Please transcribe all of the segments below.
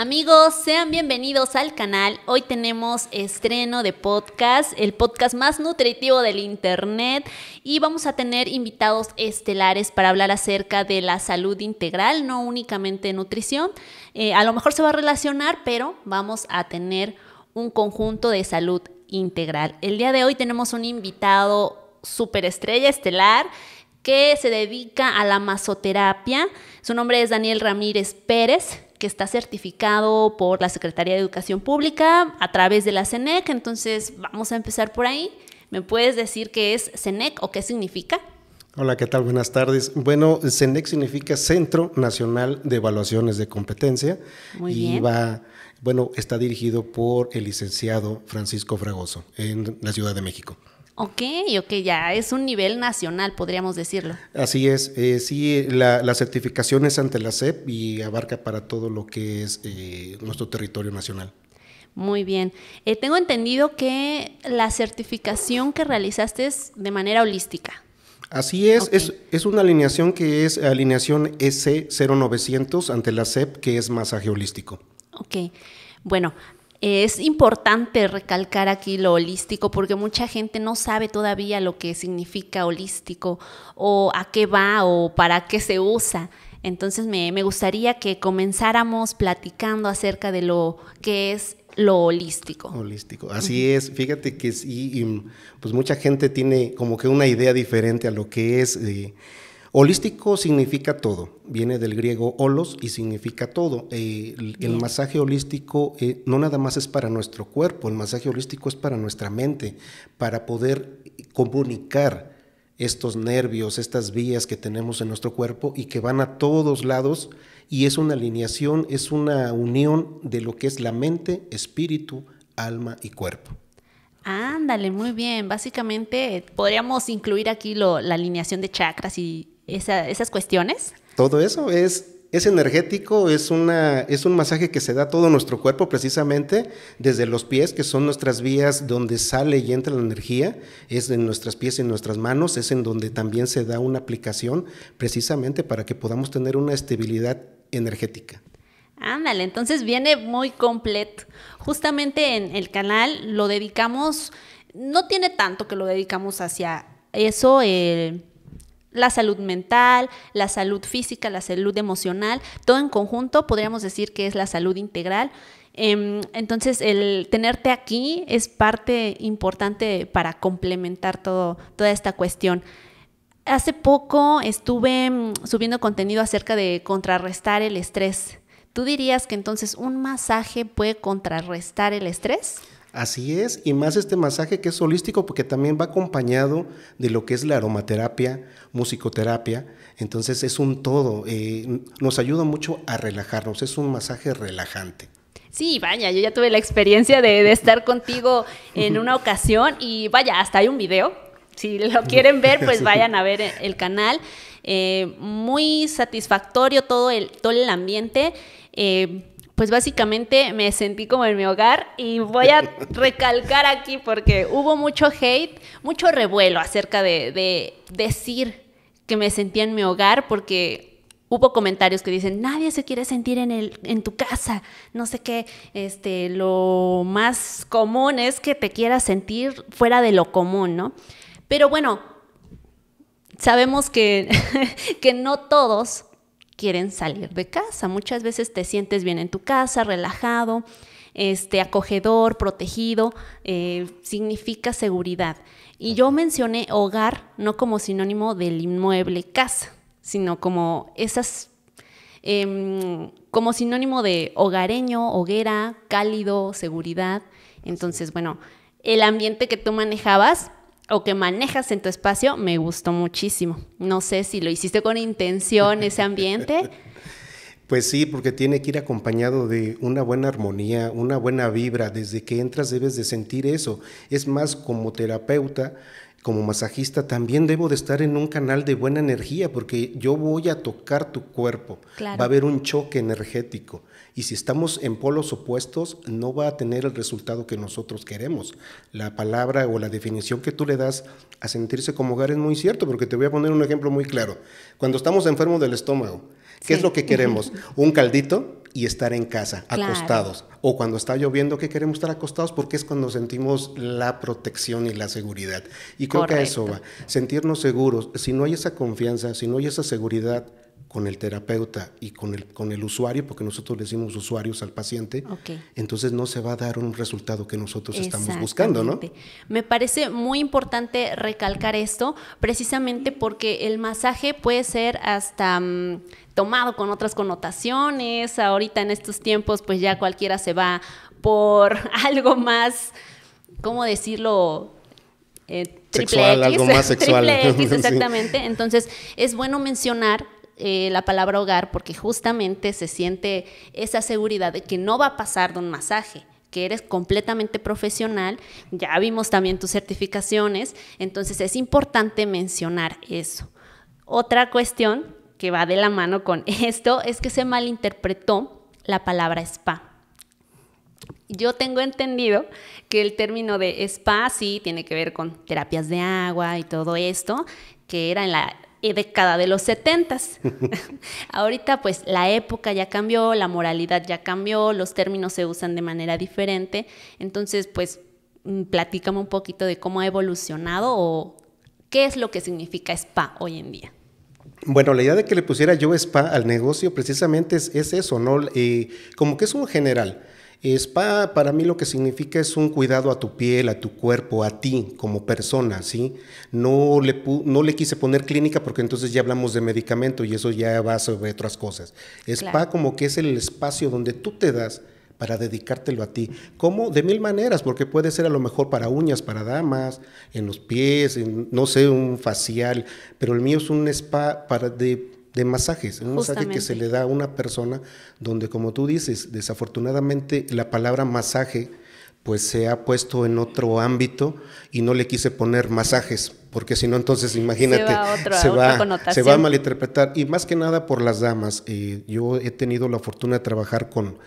Amigos, sean bienvenidos al canal. Hoy tenemos estreno de podcast, el podcast más nutritivo del Internet y vamos a tener invitados estelares para hablar acerca de la salud integral, no únicamente nutrición. Eh, a lo mejor se va a relacionar, pero vamos a tener un conjunto de salud integral. El día de hoy tenemos un invitado superestrella estelar que se dedica a la masoterapia. Su nombre es Daniel Ramírez Pérez que está certificado por la Secretaría de Educación Pública a través de la CENEC. Entonces, vamos a empezar por ahí. ¿Me puedes decir qué es CENEC o qué significa? Hola, ¿qué tal? Buenas tardes. Bueno, CENEC significa Centro Nacional de Evaluaciones de Competencia. Muy y va, bueno, está dirigido por el licenciado Francisco Fragoso en la Ciudad de México. Ok, ok, ya es un nivel nacional, podríamos decirlo. Así es, eh, sí, la, certificación es ante la SEP y abarca para todo lo que es eh, nuestro territorio nacional. Muy bien. Eh, tengo entendido que la certificación que realizaste es de manera holística. Así es, es, es, una alineación que es alineación e S0900 ante la SEP, que es masaje holístico. Ok. Bueno, es importante recalcar aquí lo holístico porque mucha gente no sabe todavía lo que significa holístico o a qué va o para qué se usa. Entonces me, gustaría que comenzáramos platicando acerca de lo que es lo holístico. Holístico, así es. Fíjate que sí, pues mucha gente tiene como que una idea diferente a lo que es. Eh, Holístico significa todo, viene del griego holos y significa todo. Eh, el, masaje holístico eh, no nada más es para nuestro cuerpo, el masaje holístico es para nuestra mente, para poder comunicar estos nervios, estas vías que tenemos en nuestro cuerpo y que van a todos lados y es una alineación, es una unión de lo que es la mente, espíritu, alma y cuerpo. Ándale, muy bien. Básicamente podríamos incluir aquí la alineación de chakras y esas cuestiones? Todo eso es es energético, es, una, es un masaje que se da a todo nuestro cuerpo precisamente, desde los pies, que son nuestras vías donde sale y entra la energía, es en nuestras pies y en nuestras manos, es en donde también se da una aplicación precisamente para que podamos tener una estabilidad energética. Ándale, entonces viene muy completo. Justamente en el canal lo dedicamos, no tiene tanto que lo dedicamos hacia eso, eh, la salud mental, la salud física, la salud emocional, todo en conjunto podríamos decir que es la salud integral. Em, entonces, el tenerte aquí es parte importante para complementar todo, toda esta cuestión. Hace poco estuve em, subiendo contenido acerca de contrarrestar el estrés. ¿Tú dirías que entonces un masaje puede contrarrestar el estrés? Así es, y más este masaje que es holístico porque también va acompañado de lo que es la aromaterapia, musicoterapia, entonces es un todo, eh, nos ayuda mucho a relajarnos, es un masaje relajante. Sí, vaya, yo ya tuve la experiencia de, estar contigo en una ocasión y vaya, hasta hay un video, si lo quieren ver, pues vayan a ver el canal. Eh, muy satisfactorio todo el, todo el ambiente. Eh, pues básicamente me sentí como en mi hogar y voy a recalcar aquí porque hubo mucho hate, mucho revuelo acerca de, decir que me sentía en mi hogar porque hubo comentarios que dicen, nadie se quiere sentir en, el, en tu casa, no sé qué, este, lo más común es que te quieras sentir fuera de lo común, ¿no? Pero bueno, sabemos que, que no todos quieren salir de casa. Muchas veces te sientes bien en tu casa, relajado, este, acogedor, protegido, eh, significa seguridad. Y yo mencioné hogar no como sinónimo del inmueble casa, sino como esas, em, como sinónimo de hogareño, hoguera, cálido, seguridad. Entonces, bueno, el ambiente que tú manejabas o que manejas en tu espacio me gustó muchísimo. No sé si lo hiciste con intención ese ambiente. Pues sí, porque tiene que ir acompañado de una buena armonía, una buena vibra. Desde que entras debes de sentir eso. Es más, como terapeuta, como masajista también debo de estar en un canal de buena energía porque yo voy a tocar tu cuerpo. Va a haber un choque energético. Y si estamos en polos opuestos, no va a tener el resultado que nosotros queremos. La palabra o la definición que tú le das a sentirse como hogar es muy cierto, porque te voy a poner un ejemplo muy claro. Cuando estamos enfermos del estómago, ¿qué es lo que queremos? ¿Un caldito? y estar en casa, acostados. O cuando está lloviendo, que queremos estar acostados porque es cuando sentimos la protección y la seguridad. Y creo que a eso va. Sentirnos seguros. Si no hay esa confianza, si no hay esa seguridad con el terapeuta y con el, con el usuario, porque nosotros le decimos usuarios al paciente, entonces no se va a dar un resultado que nosotros estamos buscando, ¿no? Me parece muy importante recalcar esto, precisamente porque el masaje puede ser hasta... Mm, tomado con otras connotaciones. Ahorita en estos tiempos, pues ya cualquiera se va por algo más, ¿cómo decirlo? Eh, triple X, algo más sexual. Triple exactamente. Entonces, es bueno mencionar eh, la palabra hogar porque justamente se siente esa seguridad de que no va a pasar de un masaje que eres completamente profesional, ya vimos también tus certificaciones, entonces es importante mencionar eso. Otra cuestión que va de la mano con esto es que se malinterpretó la palabra spa. Yo tengo entendido que el término de spa sí tiene que ver con terapias de agua y todo esto, que era en la e década de los setentas. Ahorita pues la época ya cambió, la moralidad ya cambió, los términos se usan de manera diferente, entonces pues mm, platícame un poquito de cómo ha evolucionado o qué es lo que significa spa hoy en día. Bueno, la idea de que le pusiera yo spa al negocio precisamente es, eso, ¿no? como que es un general. Spa para mí lo que significa es un cuidado a tu piel, a tu cuerpo, a ti como persona, ¿sí? No le, no le quise poner clínica porque entonces ya hablamos de medicamento y eso ya va sobre otras cosas. Spa como que es el espacio donde tú te das para dedicártelo a ti. ¿Cómo? De mil maneras, porque puede ser a lo mejor para uñas, para damas, en los pies, no sé, un facial, pero el mío es un spa para de, masajes, un masaje que se le da a una persona donde, como tú dices, desafortunadamente la palabra masaje pues se ha puesto en otro ámbito y no le quise poner masajes, porque si no, entonces imagínate, se va, se, a malinterpretar. Y más que nada por las damas, eh, yo he tenido la fortuna de trabajar con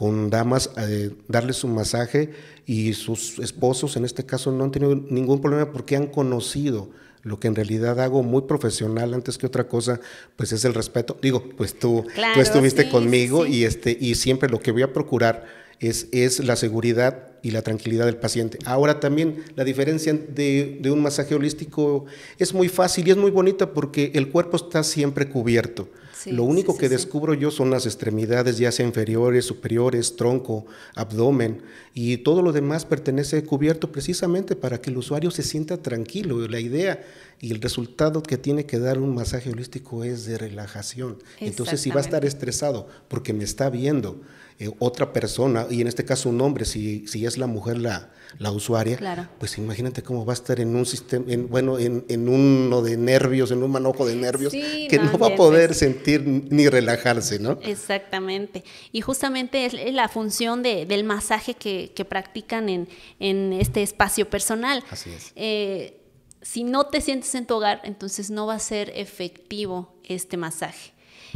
con damas, eh, darles un masaje y sus esposos en este caso no han tenido ningún problema porque han conocido lo que en realidad hago muy profesional antes que otra cosa, pues es el respeto. Digo, pues tú, estuviste conmigo y este y siempre lo que voy a procurar es, es la seguridad y la tranquilidad del paciente. Ahora también la diferencia de, de un masaje holístico es muy fácil y es muy bonita porque el cuerpo está siempre cubierto. Lo único que descubro yo son las extremidades, ya sea inferiores, superiores, tronco, abdomen, y todo lo demás pertenece cubierto precisamente para que el usuario se sienta tranquilo. La idea y el resultado que tiene que dar un masaje holístico es de relajación. Entonces, si va a estar estresado porque me está viendo eh, otra persona, y en este caso un hombre, si, si es la mujer la, la usuaria, pues imagínate cómo va a estar en un sistema, bueno, en, uno de nervios, en un manojo de nervios, que no, va a poder pues. sentir ni relajarse, ¿no? Exactamente. Y justamente es la función de, del masaje que, practican en, este espacio personal. Así es. Eh, si no te sientes en tu hogar, entonces no va a ser efectivo este masaje.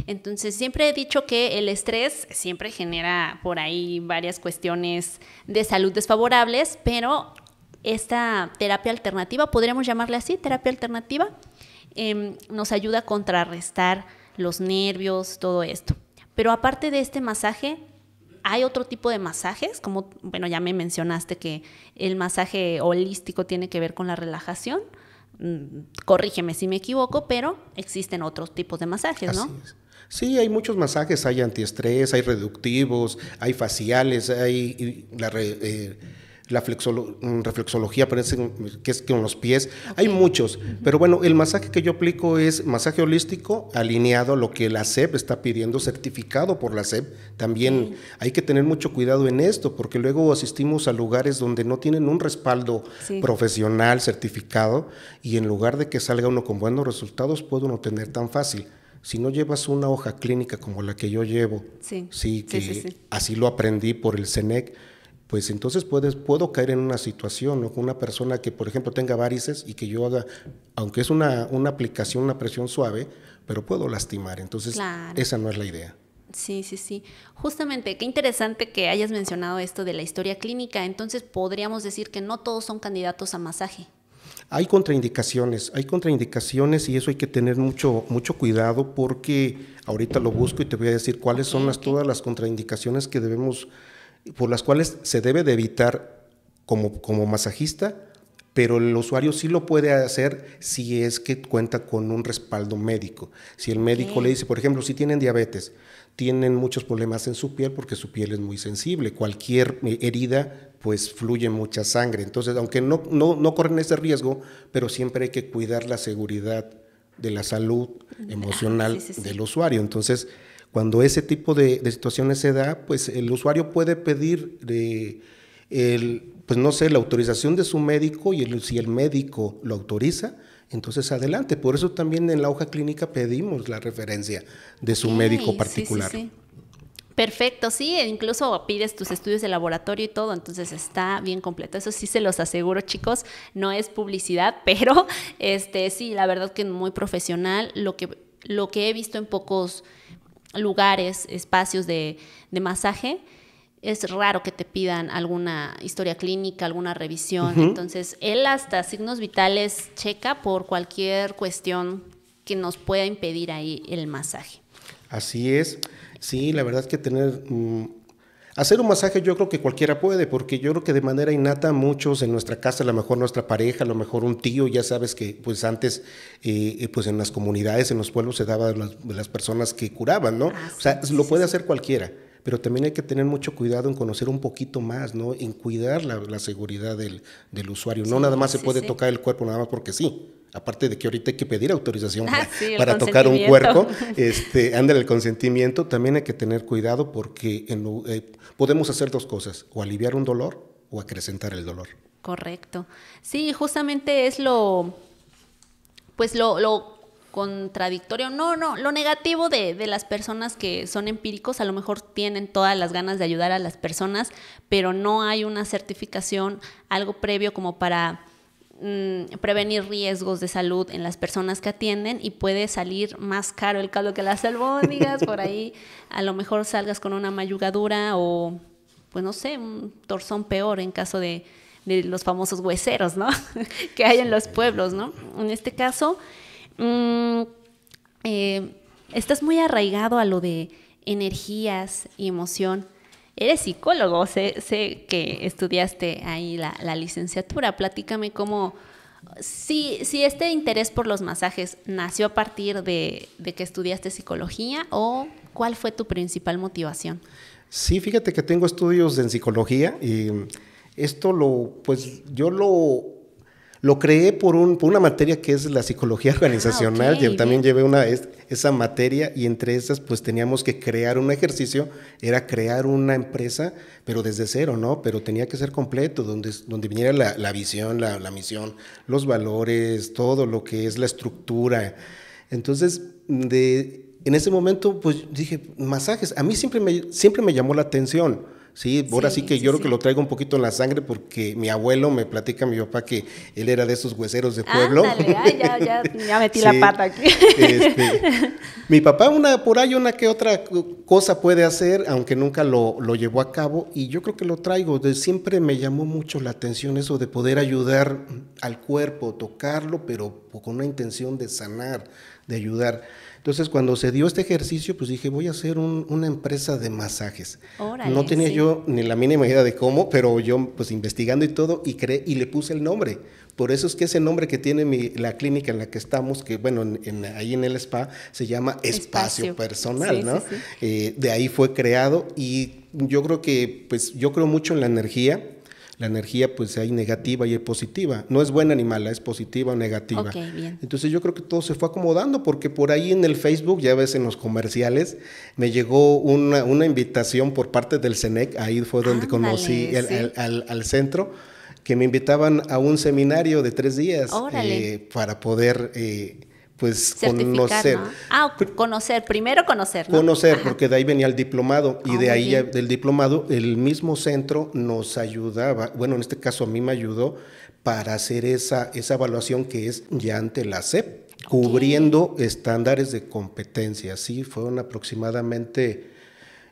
Entonces siempre he dicho que el estrés siempre genera por ahí varias cuestiones de salud desfavorables, pero esta terapia alternativa, podríamos llamarle así, terapia alternativa, em, nos ayuda a contrarrestar los nervios, todo esto. Pero aparte de este masaje, hay otro tipo de masajes, como, bueno, ya me mencionaste que el masaje holístico tiene que ver con la relajación. Mm, corrígeme si me equivoco, pero existen otros tipos de masajes, ¿no? Sí, hay muchos masajes, hay antiestrés, hay reductivos, hay faciales, hay la... Eh, la mm, reflexología, parece que es con los pies. Hay muchos, pero bueno, el masaje que yo aplico es masaje holístico alineado a lo que la SEP está pidiendo, certificado por la SEP. También hay que tener mucho cuidado en esto, porque luego asistimos a lugares donde no tienen un respaldo profesional certificado y en lugar de que salga uno con buenos resultados, puede uno tener tan fácil si no llevas una hoja clínica como la que yo llevo, sí, que así lo aprendí por el CENEC, pues entonces puedes, puedo caer en una situación, con Una persona que, por ejemplo, tenga varices y que yo haga, aunque es una, aplicación, una presión suave, pero puedo lastimar. Entonces, esa no es la idea. Sí, sí, sí. Justamente, qué interesante que hayas mencionado esto de la historia clínica. Entonces, podríamos decir que no todos son candidatos a masaje. Hay contraindicaciones, hay contraindicaciones y eso hay que tener mucho, mucho cuidado porque ahorita lo busco y te voy a decir cuáles son las, todas las contraindicaciones que debemos por las cuales se debe de evitar como, como masajista, pero el usuario sí lo puede hacer si es que cuenta con un respaldo médico. Si el médico le dice, por ejemplo, si tienen diabetes, tienen muchos problemas en su piel porque su piel es muy sensible. Cualquier eh, herida pues fluye mucha sangre. Entonces, aunque no, no, no corren ese riesgo, pero siempre hay que cuidar la seguridad de la salud emocional ah, del usuario. Entonces, cuando ese tipo de, situaciones se da, pues el usuario puede pedir eh, pues no sé, la autorización de su médico y si el médico lo autoriza, entonces adelante. Por eso también en la hoja clínica pedimos la referencia de su médico particular. Sí, sí, sí. Perfecto, sí, e incluso pides tus estudios de laboratorio y todo, entonces está bien completo. Eso sí se los aseguro, chicos, no es publicidad, pero este sí, la verdad que es muy profesional. Lo que, lo que he visto en pocos lugares, espacios de, masaje, es raro que te pidan alguna historia clínica, alguna revisión. Entonces, él hasta signos vitales checa por cualquier cuestión que nos pueda impedir ahí el masaje. Así es. Sí, la verdad es que tener mm, Hacer un masaje yo creo que cualquiera puede, porque yo creo que de manera innata muchos en nuestra casa, a lo mejor nuestra pareja, a lo mejor un tío, ya sabes que pues antes eh, eh, pues en las comunidades, en los pueblos se daban las, personas que curaban, ¿no? Ah, o sea, lo puede hacer cualquiera pero también hay que tener mucho cuidado en conocer un poquito más, ¿no? En cuidar la, seguridad del, usuario. no nada más se puede tocar el cuerpo nada más porque sí aparte de que ahorita hay que pedir autorización ah, para, tocar un cuerpo, este, ándale el consentimiento, también hay que tener cuidado porque eh, podemos hacer dos cosas, o aliviar un dolor o acrecentar el dolor. Correcto. Sí, justamente es lo, pues lo, contradictorio, no, no, lo negativo de, de, las personas que son empíricos, a lo mejor tienen todas las ganas de ayudar a las personas, pero no hay una certificación, algo previo como para Mm, prevenir riesgos de salud en las personas que atienden y puede salir más caro el caldo que las albóndigas, por ahí a lo mejor salgas con una mayugadura o, pues no sé, un torzón peor en caso de, los famosos hueseros, ¿no? que hay en los pueblos, ¿no? En este caso, mm, eh, estás muy arraigado a lo de energías y emoción Eres psicólogo, sé, que estudiaste ahí la, licenciatura. Platícame cómo, si, este interés por los masajes nació a partir de, de, que estudiaste psicología o cuál fue tu principal motivación. Sí, fíjate que tengo estudios en psicología y esto lo, pues yo lo lo creé por, un, por una materia que es la psicología ah, organizacional. también llevé una, esa materia y entre esas pues teníamos que crear un ejercicio, era crear una empresa, pero desde cero, ¿no? Pero tenía que ser completo, donde, donde viniera la, visión, la, misión, los valores, todo lo que es la estructura. Entonces, de, en ese momento pues dije, masajes, a mí siempre me, siempre me llamó la atención ¿sí? Ahora sí, que yo creo que lo traigo un poquito en la sangre porque mi abuelo me platica, mi papá, que él era de esos hueseros de pueblo. ya, metí la pata aquí. Este, mi papá una, por ahí una que otra cosa puede hacer, aunque nunca lo, lo llevó a cabo, y yo creo que lo traigo. De, siempre me llamó mucho la atención eso de poder ayudar al cuerpo, tocarlo, pero con una intención de sanar, de ayudar. Entonces, cuando se dio este ejercicio, pues dije, voy a hacer una empresa de masajes. no tenía yo ni la mínima idea de cómo, pero yo pues investigando y todo y creé y le puse el nombre. Por eso es que ese nombre que tiene la clínica en la que estamos, que bueno, ahí en el spa, se llama Espacio, Personal, ¿no? Eh, de ahí fue creado y yo creo que, pues yo creo mucho en la energía la energía pues hay negativa y hay positiva. No es buena ni mala, es positiva o negativa. Entonces yo creo que todo se fue acomodando porque por ahí en el Facebook, ya ves en los comerciales, me llegó una, invitación por parte del CENEC, ahí fue donde conocí al, centro que me invitaban a un seminario de tres días eh, para poder eh, pues conocer. Ah, conocer, primero conocer. Conocer, porque de ahí venía el diplomado y ah, de ahí del diplomado el mismo centro nos ayudaba, bueno, en este caso a mí me ayudó para hacer esa, esa evaluación que es ya ante la CEP cubriendo estándares de competencia, sí, fueron aproximadamente,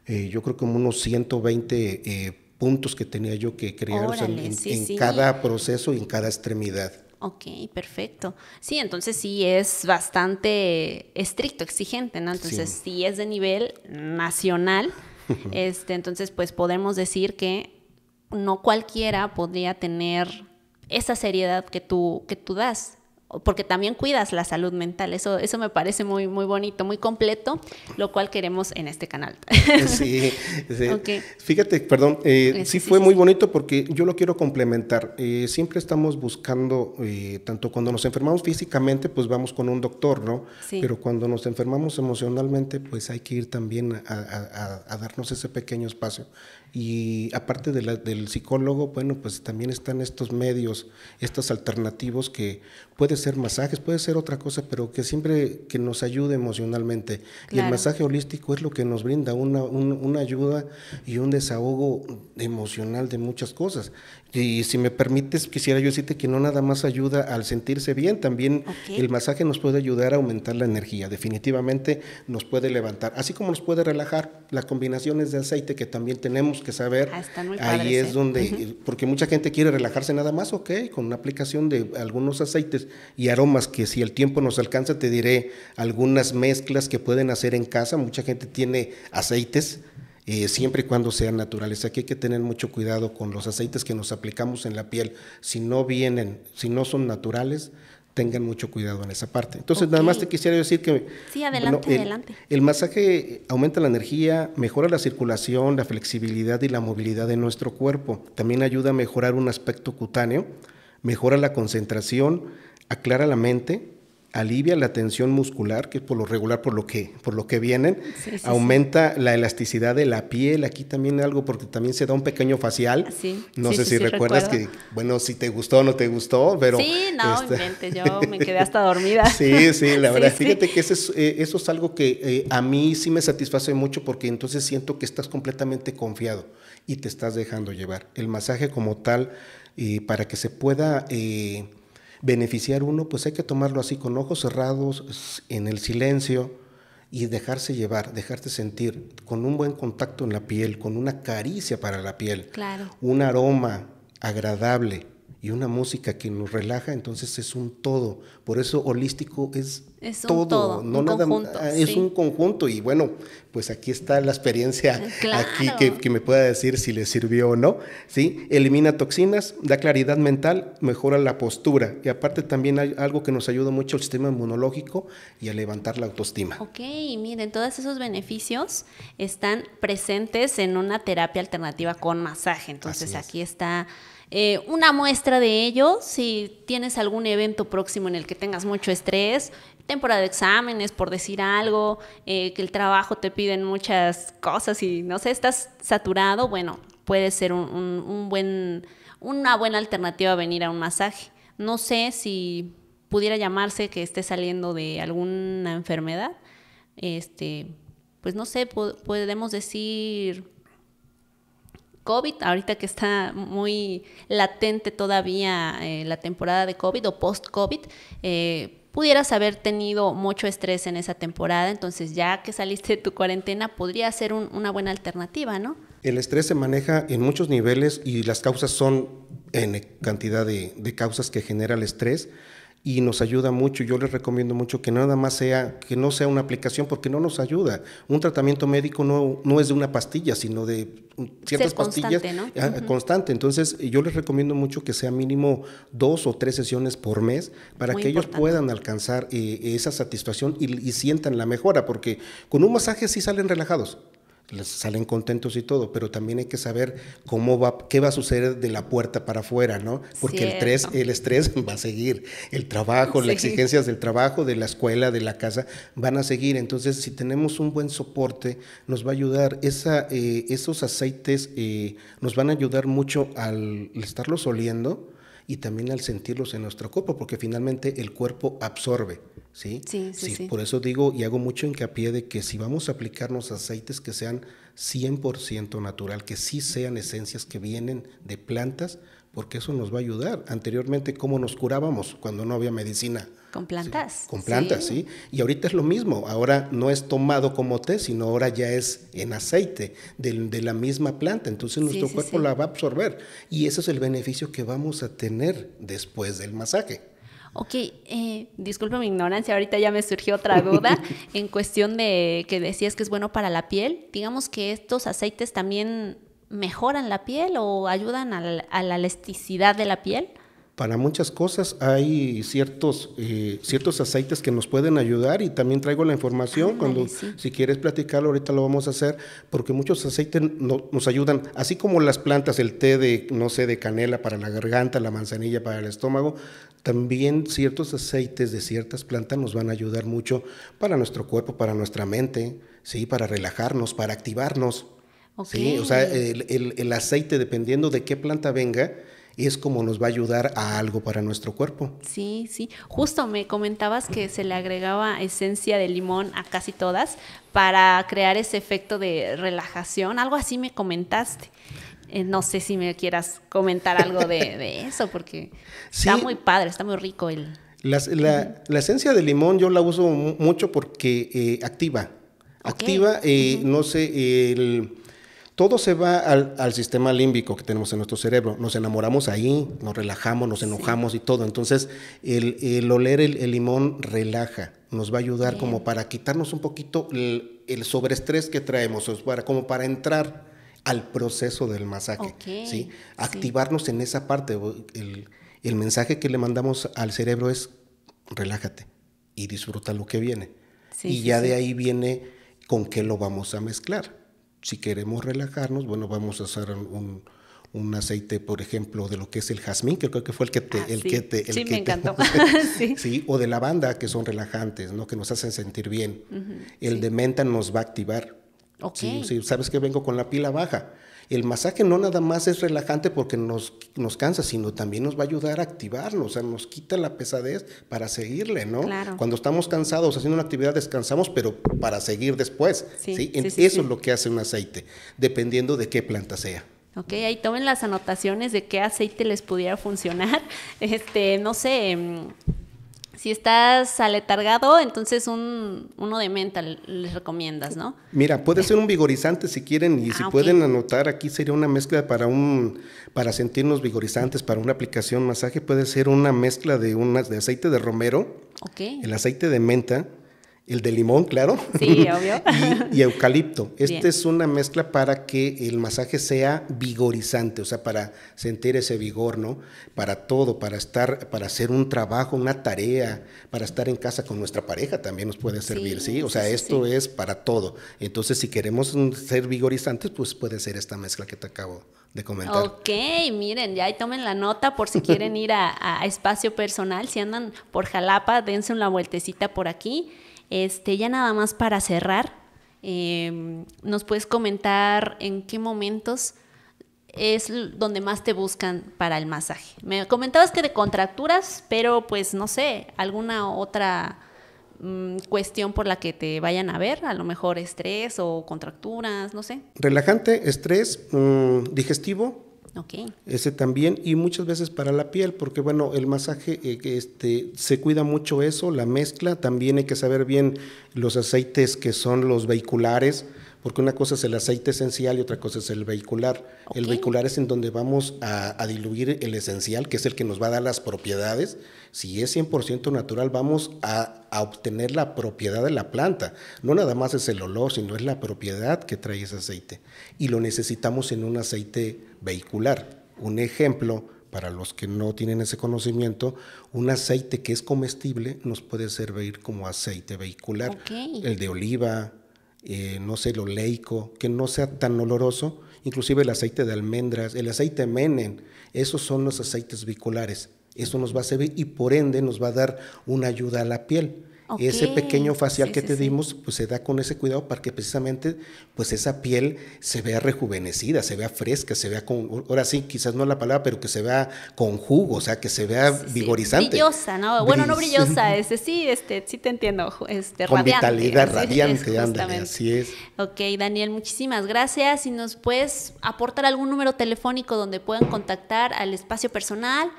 eh, yo creo que como unos 120 eh, puntos que tenía yo que crear en, cada proceso y en cada extremidad. Ok, perfecto. Sí, entonces sí es bastante estricto, exigente, ¿no? Entonces sí, es de nivel nacional. este, entonces, pues podemos decir que no cualquiera podría tener esa seriedad que tú, que tú das porque también cuidas la salud mental. Eso, eso me parece muy, muy bonito, muy completo, lo cual queremos en este canal. sí, Fíjate, perdón, eh, este, sí, fue muy bonito porque yo lo quiero complementar. Eh, siempre estamos buscando, eh, tanto cuando nos enfermamos físicamente, pues vamos con un doctor, ¿no? Pero cuando nos enfermamos emocionalmente, pues hay que ir también a, darnos ese pequeño espacio. Y aparte del psicólogo, bueno, pues también están estos medios, estos alternativos que puede ser masajes, puede ser otra cosa, pero que siempre que nos ayude emocionalmente. Y el masaje holístico es lo que nos brinda una, una ayuda y un desahogo emocional de muchas cosas. Y si me permites, quisiera yo decirte que no nada más ayuda al sentirse bien, también el masaje nos puede ayudar a aumentar la energía, definitivamente nos puede levantar, así como nos puede relajar las combinaciones de aceite que también tenemos que saber. Ah, ahí es ¿eh? donde, porque mucha gente quiere relajarse nada más, ok, con una aplicación de algunos aceites y aromas que si el tiempo nos alcanza te diré algunas mezclas que pueden hacer en casa. Mucha gente tiene aceites. Eh, siempre y cuando sean naturales. Aquí hay que tener mucho cuidado con los aceites que nos aplicamos en la piel. Si no vienen, si no son naturales, tengan mucho cuidado en esa parte. Entonces, nada más te quisiera decir que... Sí, adelante, adelante. El masaje aumenta la energía, mejora la circulación, la flexibilidad y la movilidad de nuestro cuerpo. También ayuda a mejorar un aspecto cutáneo, mejora la concentración, aclara la mente, alivia la tensión muscular, que es por lo regular por lo que, por lo que vienen, aumenta la elasticidad de la piel, aquí también algo, porque también se da un pequeño facial. No sé si recuerdas que, bueno, si te gustó o no te gustó, pero... Sí, no, esta... mente, yo me quedé hasta dormida. sí, sí, la verdad, fíjate que eh, eso es algo que eh, a mí sí me satisface mucho porque entonces siento que estás completamente confiado y te estás dejando llevar. El masaje como tal, eh, para que se pueda beneficiar uno, pues hay que tomarlo así, con ojos cerrados, en el silencio y dejarse llevar, dejarte sentir, con un buen contacto en la piel, con una caricia para la piel, un aroma agradable y una música que nos relaja, entonces es un todo. Por eso holístico es, todo, no nada es un conjunto y bueno, pues aquí está la experiencia aquí que, me pueda decir si le sirvió o no, ¿sí? Elimina toxinas, da claridad mental, mejora la postura y aparte también hay algo que nos ayuda mucho al sistema inmunológico y a levantar la autoestima. Ok, miren, todos esos beneficios están presentes en una terapia alternativa con masaje, entonces aquí está eh, una muestra de ello, si tienes algún evento próximo en el que tengas mucho estrés, temporada de exámenes, por decir algo, eh, que el trabajo te piden muchas cosas y no sé, estás saturado, bueno, puede ser un, buen, una buena alternativa a venir a un masaje. No sé si pudiera llamarse que esté saliendo de alguna enfermedad, este, pues no sé, podemos decir COVID, ahorita que está muy latente todavía eh, la temporada de COVID o post-COVID, eh, pudieras haber tenido mucho estrés en esa temporada, entonces ya que saliste de tu cuarentena podría ser una buena alternativa, ¿no? El estrés se maneja en muchos niveles y las causas son en cantidad de, de causas que genera el estrés y nos ayuda mucho. Yo les recomiendo mucho que nada más sea, que no sea una aplicación porque no nos ayuda. Un tratamiento médico no, es de una pastilla, sino de ciertas pastillas ah, constante, Entonces, yo les recomiendo mucho que sea mínimo dos o tres sesiones por mes para que ellos puedan alcanzar eh, esa satisfacción y, y sientan la mejora, porque con un masaje sí salen relajados les salen contentos y todo, pero también hay que saber cómo va, qué va a suceder de la puerta para afuera, ¿no? Porque el estrés, el estrés va a seguir, el trabajo, las exigencias del trabajo, de la escuela, de la casa, van a seguir. Entonces, si tenemos un buen soporte, nos va a ayudar. Esa, eh, esos aceites eh, nos van a ayudar mucho al estarlos oliendo y también al sentirlos en nuestro cuerpo, porque finalmente el cuerpo absorbe, ¿sí? Sí, sí, Por eso digo y hago mucho hincapié de que si vamos a aplicarnos aceites que sean 100% natural, que sí sean esencias que vienen de plantas, porque eso nos va a ayudar. Anteriormente, ¿cómo nos curábamos cuando no había medicina? Con plantas. Sí, con plantas, sí. Y ahorita es lo mismo, ahora no es tomado como té, sino ahora ya es en aceite de, la misma planta, entonces nuestro cuerpo la va a absorber y ese es el beneficio que vamos a tener después del masaje. Ok, eh, disculpa mi ignorancia, ahorita ya me surgió otra duda en cuestión de que decías que es bueno para la piel. Digamos que estos aceites también mejoran la piel o ayudan a la elasticidad de la piel. Para muchas cosas hay ciertos, eh, ciertos aceites que nos pueden ayudar y también traigo la información ah, cuando si quieres platicarlo ahorita lo vamos a hacer porque muchos aceites nos ayudan, así como las plantas, el té de no sé de canela para la garganta, la manzanilla para el estómago, también ciertos aceites de ciertas plantas nos van a ayudar mucho para nuestro cuerpo, para nuestra mente, sí, para relajarnos, para activarnos. Sí, o sea, el aceite dependiendo de qué planta venga es como nos va a ayudar a algo para nuestro cuerpo. Sí, sí. Justo me comentabas que se le agregaba esencia de limón a casi todas para crear ese efecto de relajación. Algo así me comentaste. Eh, no sé si me quieras comentar algo de, eso, porque está muy padre, está muy rico el... La, esencia de limón yo la uso mucho porque eh, activa. Activa, eh, no sé, el todo se va al, sistema límbico que tenemos en nuestro cerebro. Nos enamoramos ahí, nos relajamos, nos enojamos y todo. Entonces, el, oler el, limón relaja, nos va a ayudar como para quitarnos un poquito el, sobreestrés que traemos, como para entrar al proceso del masaje. Activarnos en esa parte. El, mensaje que le mandamos al cerebro es relájate y disfruta lo que viene. y ya de ahí viene con qué lo vamos a mezclar si queremos relajarnos, bueno, vamos a usar un, aceite, por ejemplo, de lo que es el jazmín, que creo que fue el que te... Ah, el que me encantó. sí. o de lavanda, que son relajantes, ¿no? Que nos hacen sentir bien. el de menta nos va a activar. sabes que vengo con la pila baja. El masaje no nada más es relajante porque nos, nos cansa, sino también nos va a ayudar a activarnos, o sea, nos quita la pesadez para seguirle, ¿no? Claro. Cuando estamos cansados haciendo una actividad descansamos, pero para seguir después. Sí, ¿sí? sí Eso es lo que hace un aceite, dependiendo de qué planta sea. Ok, ahí tomen las anotaciones de qué aceite les pudiera funcionar. Este, no sé, em, si estás aletargado, entonces un, uno de menta les recomiendas, ¿no? Mira, puede ser un vigorizante si quieren y si ah, pueden anotar, aquí sería una mezcla para un para sentirnos vigorizantes, para una aplicación masaje, puede ser una mezcla de, unas de aceite de romero, el aceite de menta, el de limón, claro. Sí, obvio. y, eucalipto. Esta es una mezcla para que el masaje sea vigorizante, o sea, para sentir ese vigor, ¿no? Para todo, para estar, para hacer un trabajo, una tarea, para estar en casa con nuestra pareja también nos puede servir, ¿sí? O sea, esto es para todo. Entonces, si queremos ser vigorizantes, pues puede ser esta mezcla que te acabo de comentar. Ok, miren, ya ahí tomen la nota por si quieren ir a, a espacio personal. Si andan por Jalapa, dense una vueltecita por aquí. Este, ya nada más para cerrar, em, ¿nos puedes comentar en qué momentos es donde más te buscan para el masaje? Me comentabas que de contracturas, pero pues no sé, alguna otra mm, cuestión por la que te vayan a ver, a lo mejor estrés o contracturas, no sé. Relajante, estrés, mm, digestivo, Okay. Ese también, y muchas veces para la piel, porque bueno, el masaje eh, este, se cuida mucho eso, la mezcla, también hay que saber bien los aceites que son los vehiculares, porque una cosa es el aceite esencial y otra cosa es el vehicular. El vehicular es en donde vamos a, diluir el esencial, que es el que nos va a dar las propiedades. Si es 100% natural, vamos a a obtener la propiedad de la planta. No nada más es el olor, sino es la propiedad que trae ese aceite. Y lo necesitamos en un aceite vehicular. Un ejemplo, para los que no tienen ese conocimiento, un aceite que es comestible nos puede servir como aceite vehicular. El de oliva, eh, no sé, el oleico, que no sea tan oloroso. Inclusive el aceite de almendras, el aceite menen, esos son los aceites vehiculares eso nos va a servir y por ende nos va a dar una ayuda a la piel. Ese pequeño facial que te dimos, pues se da con ese cuidado para que precisamente pues esa piel se vea rejuvenecida, se vea fresca, se vea con, ahora sí, quizás no la palabra, pero que se vea con jugo, o sea, que se vea vigorizante. Brillosa, ¿no? Bueno, no brillosa, ese sí, este, sí te entiendo, este, con vitalidad radiante, ándale, así es. Ok, Daniel, muchísimas gracias y nos puedes aportar algún número telefónico donde puedan contactar al espacio personal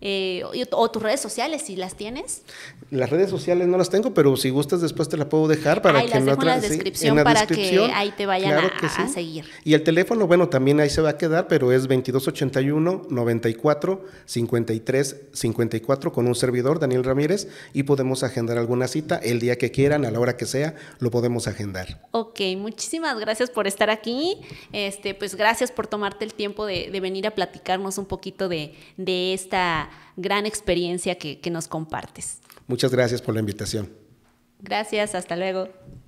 eh, o, tus redes sociales, si las tienes. Las redes sociales no las tengo, pero si gustas después te las puedo dejar para ahí que las dejo en la descripción para que ahí te vayan a, seguir. Y el teléfono, bueno, también ahí se va a quedar, pero es 2281 94 53 54 con un servidor, Daniel Ramírez, y podemos agendar alguna cita el día que quieran, a la hora que sea, lo podemos agendar. Ok, muchísimas gracias por estar aquí. Este, pues gracias por tomarte el tiempo de, venir a platicarnos un poquito de, de esta gran experiencia que, nos compartes. Muchas gracias por la invitación. Gracias, hasta luego.